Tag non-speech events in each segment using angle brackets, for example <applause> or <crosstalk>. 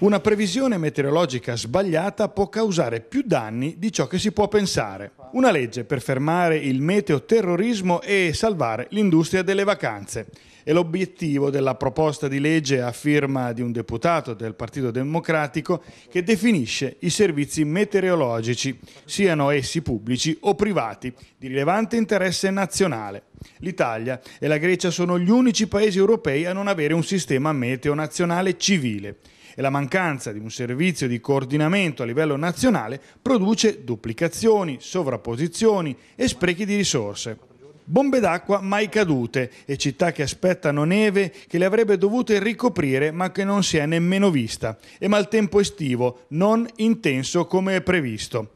Una previsione meteorologica sbagliata può causare più danni di ciò che si può pensare. Una legge per fermare il meteoterrorismo e salvare l'industria delle vacanze. È l'obiettivo della proposta di legge a firma di un deputato del Partito Democratico che definisce i servizi meteorologici, siano essi pubblici o privati, di rilevante interesse nazionale. L'Italia e la Grecia sono gli unici paesi europei a non avere un sistema meteo nazionale civile e la mancanza di un servizio di coordinamento a livello nazionale produce duplicazioni, sovrapposizioni e sprechi di risorse. Bombe d'acqua mai cadute e città che aspettano neve che le avrebbe dovute ricoprire ma che non si è nemmeno vista e maltempo estivo non intenso come previsto.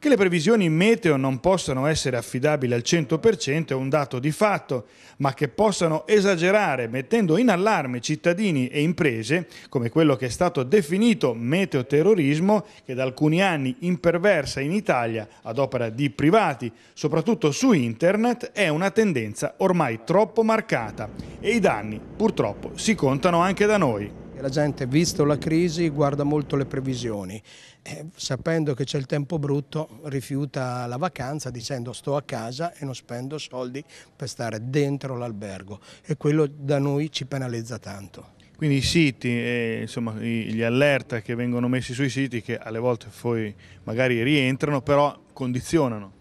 Che le previsioni meteo non possano essere affidabili al 100% è un dato di fatto, ma che possano esagerare mettendo in allarme cittadini e imprese, come quello che è stato definito meteoterrorismo, che da alcuni anni imperversa in Italia ad opera di privati, soprattutto su internet, è una tendenza ormai troppo marcata e i danni purtroppo si contano anche da noi la gente, visto la crisi, guarda molto le previsioni. Eh, sapendo che c'è il tempo brutto, rifiuta la vacanza dicendo sto a casa e non spendo soldi per stare dentro l'albergo. E quello da noi ci penalizza tanto. Quindi i siti, eh, insomma, gli allerta che vengono messi sui siti che alle volte poi magari rientrano, però condizionano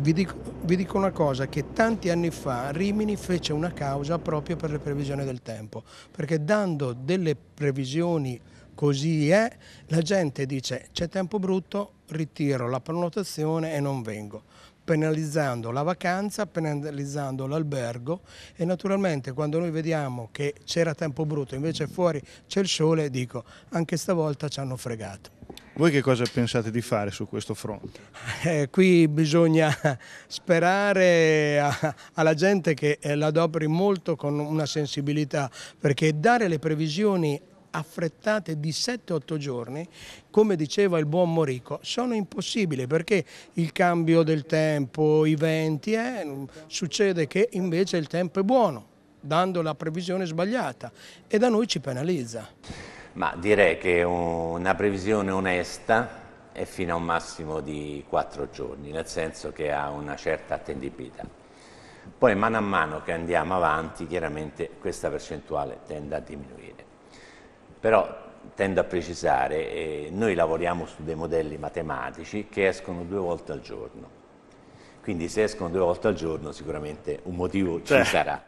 vi dico, vi dico, una cosa, che tanti anni fa Rimini fece una causa proprio per le previsioni del tempo, perché dando delle previsioni così è, la gente dice c'è tempo brutto, ritiro la prenotazione e non vengo penalizzando la vacanza, penalizzando l'albergo e naturalmente quando noi vediamo che c'era tempo brutto invece fuori c'è il sole dico anche stavolta ci hanno fregato. Voi che cosa pensate di fare su questo fronte? <laughs> Eh, qui bisogna spero alla gente che eh, l'adopri molto con una sensibilità, perché dare le previsioni affrettate di 7-8 giorni, come diceva il buon Morico, sono impossibili perché il cambio del tempo, i venti, eh, succede che invece il tempo è buono, dando la previsione sbagliata e da noi ci penalizza. Ma direi che una previsione onesta è fino a un massimo di 4 giorni, nel senso che ha una certa attendibilità. Poi mano a mano che andiamo avanti, chiaramente questa percentuale tende a diminuire. Però tendo a precisare, eh, noi lavoriamo su dei modelli matematici che escono due volte al giorno. Quindi se escono due volte al giorno sicuramente un motivo Beh. ci cioè, sarà.